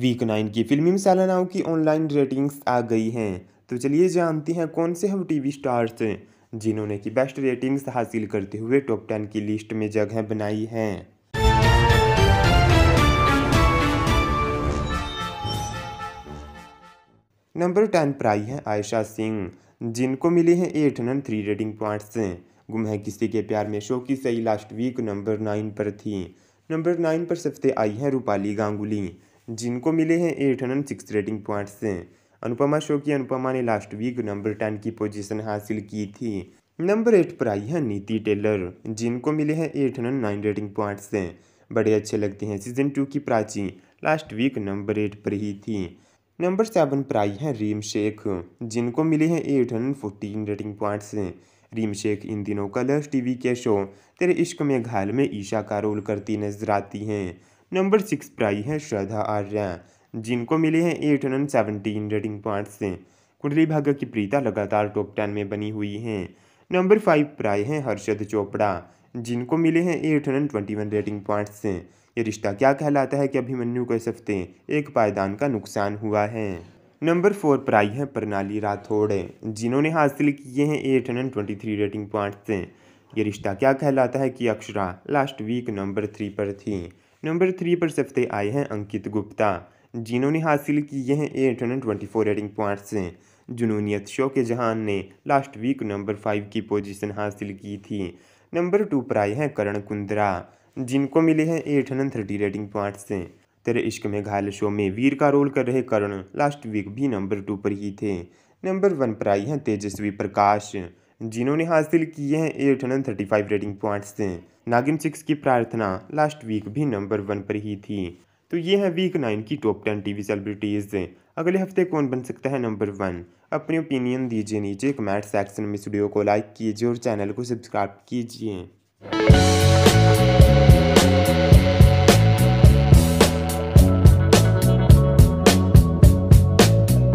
week nine की फिल्मी मिसाला नाव की ऑनलाइन रेटिंग्स आ गई हैं तो चलिए जानते हैं कौन से हम टीवी स्टार्स हैं जिन्होंने की बेस्ट रेटिंग्स हासिल करते हुए टॉप टेन की लिस्ट में जगह बनाई हैं नंबर टेन पर आई है आयशा सिंह जिनको मिले हैं एट नन थ्री रेटिंग पॉइंट्स गुम है किसी के प्यार में शो की सही लास्ट वीक नंबर नाइन पर थी नंबर नाइन पर सबसे आई हैं रूपाली गांगुली जिनको मिले हैं eight hundred six rating points Anupama show की अनुपमा ने लास्ट वीक नंबर टेन की पोजीशन हासिल की थी नंबर एट पर आई है नीति टेलर जिनको मिले हैं eight hundred nine rating points Bade Achhe Lagte Hain season two की Prachi last week number eight पर ही थी नंबर सेवन पर आई है रीम शेख जिनको मिले हैं eight hundred fourteen rating points Reem Shaikh इन दिनों कलर्स टीवी के शो तेरे इश्क में घायल में ईशा का रोल करती नजर आती हैं नंबर सिक्स पर आई है श्रद्धा आर्या जिनको मिले हैं eight hundred seventeen rating points Kundali Bhagya की प्रीता लगातार टॉप टेन में बनी हुई हैं नंबर फाइव पर आए हैं हर्षद चोपड़ा जिनको मिले हैं eight hundred twenty one rating points से ये रिश्ता क्या कहलाता है कि अभिमन्यु को इस हफ्ते एक पायदान का नुकसान हुआ है नंबर फोर पर आई हैं प्रणाली राठौड़ जिन्होंने हासिल किए हैं eight hundred twenty three rating points Yeh Rishta Kya Kehlata Hai कि Akshara last week number three पर थी नंबर थ्री पर सफते आए हैं अंकित गुप्ता जिन्होंने हासिल किए हैं eight hundred twenty four rating points Junooniyat show के जहान ने लास्ट वीक नंबर फाइव की पोजीशन हासिल की थी नंबर टू पर आए हैं करण कुंद्रा जिनको मिले हैं eight hundred thirty rating points Tere Ishq में घायल शो में वीर का रोल कर रहे करण लास्ट वीक भी नंबर टू पर ही थे नंबर वन पर आई हैं तेजस्वी प्रकाश जिन्होंने हासिल किए हैं eight hundred thirty five rating points Naagin six की प्रार्थना लास्ट वीक भी नंबर वन पर ही थी तो ये है वीक नाइन की टॉप टेन टीवी सेलिब्रिटीज़ अगले हफ्ते कौन बन सकता है नंबर वन अपनी ओपिनियन दीजिए नीचे कमेंट सेक्शन में स्टूडियो को लाइक कीजिए और चैनल को सब्सक्राइब कीजिए